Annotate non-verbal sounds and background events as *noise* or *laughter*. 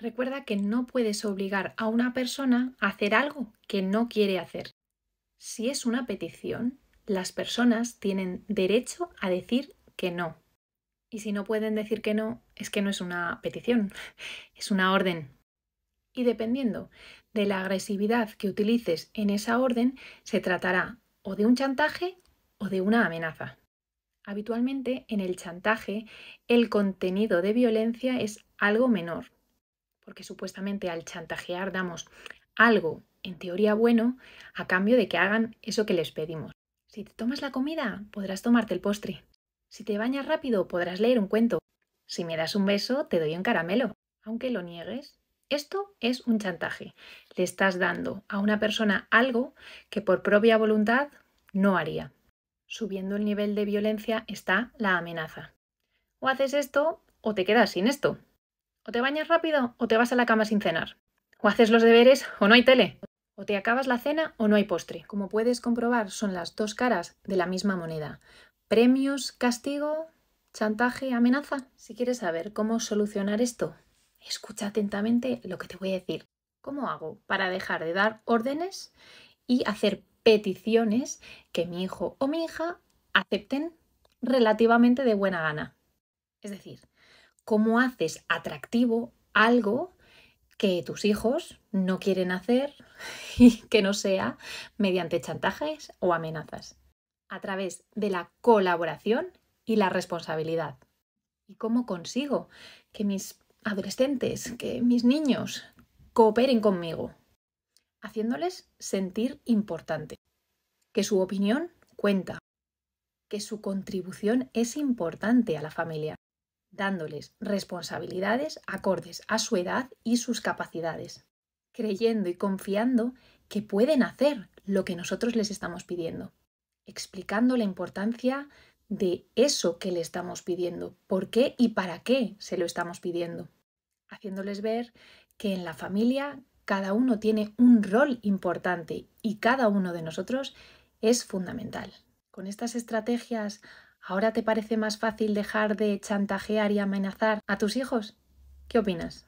Recuerda que no puedes obligar a una persona a hacer algo que no quiere hacer. Si es una petición, las personas tienen derecho a decir que no. Y si no pueden decir que no, es que no es una petición, *laughs* es una orden. Y dependiendo de la agresividad que utilices en esa orden, se tratará o de un chantaje o de una amenaza. Habitualmente en el chantaje el contenido de violencia es algo menor, porque supuestamente al chantajear damos algo, en teoría bueno, a cambio de que hagan eso que les pedimos. Si te tomas la comida, podrás tomarte el postre. Si te bañas rápido, podrás leer un cuento. Si me das un beso, te doy un caramelo, aunque lo niegues. Esto es un chantaje. Le estás dando a una persona algo que por propia voluntad no haría. Subiendo el nivel de violencia está la amenaza. O haces esto o te quedas sin esto. O te bañas rápido o te vas a la cama sin cenar. O haces los deberes o no hay tele. O te acabas la cena o no hay postre. Como puedes comprobar, son las dos caras de la misma moneda. Premios, castigo, chantaje, amenaza. Si quieres saber cómo solucionar esto, escucha atentamente lo que te voy a decir. ¿Cómo hago para dejar de dar órdenes y hacer peticiones que mi hijo o mi hija acepten relativamente de buena gana? Es decir, cómo haces atractivo algo que tus hijos no quieren hacer *laughs* y que no sea mediante chantajes o amenazas, a través de la colaboración y la responsabilidad. ¿Y cómo consigo que mis adolescentes, que mis niños cooperen conmigo? Haciéndoles sentir importante, que su opinión cuenta, que su contribución es importante a la familia dándoles responsabilidades acordes a su edad y sus capacidades, creyendo y confiando que pueden hacer lo que nosotros les estamos pidiendo, explicando la importancia de eso que le estamos pidiendo, por qué y para qué se lo estamos pidiendo, haciéndoles ver que en la familia cada uno tiene un rol importante y cada uno de nosotros es fundamental. Con estas estrategias ¿Ahora te parece más fácil dejar de chantajear y amenazar a tus hijos? ¿Qué opinas?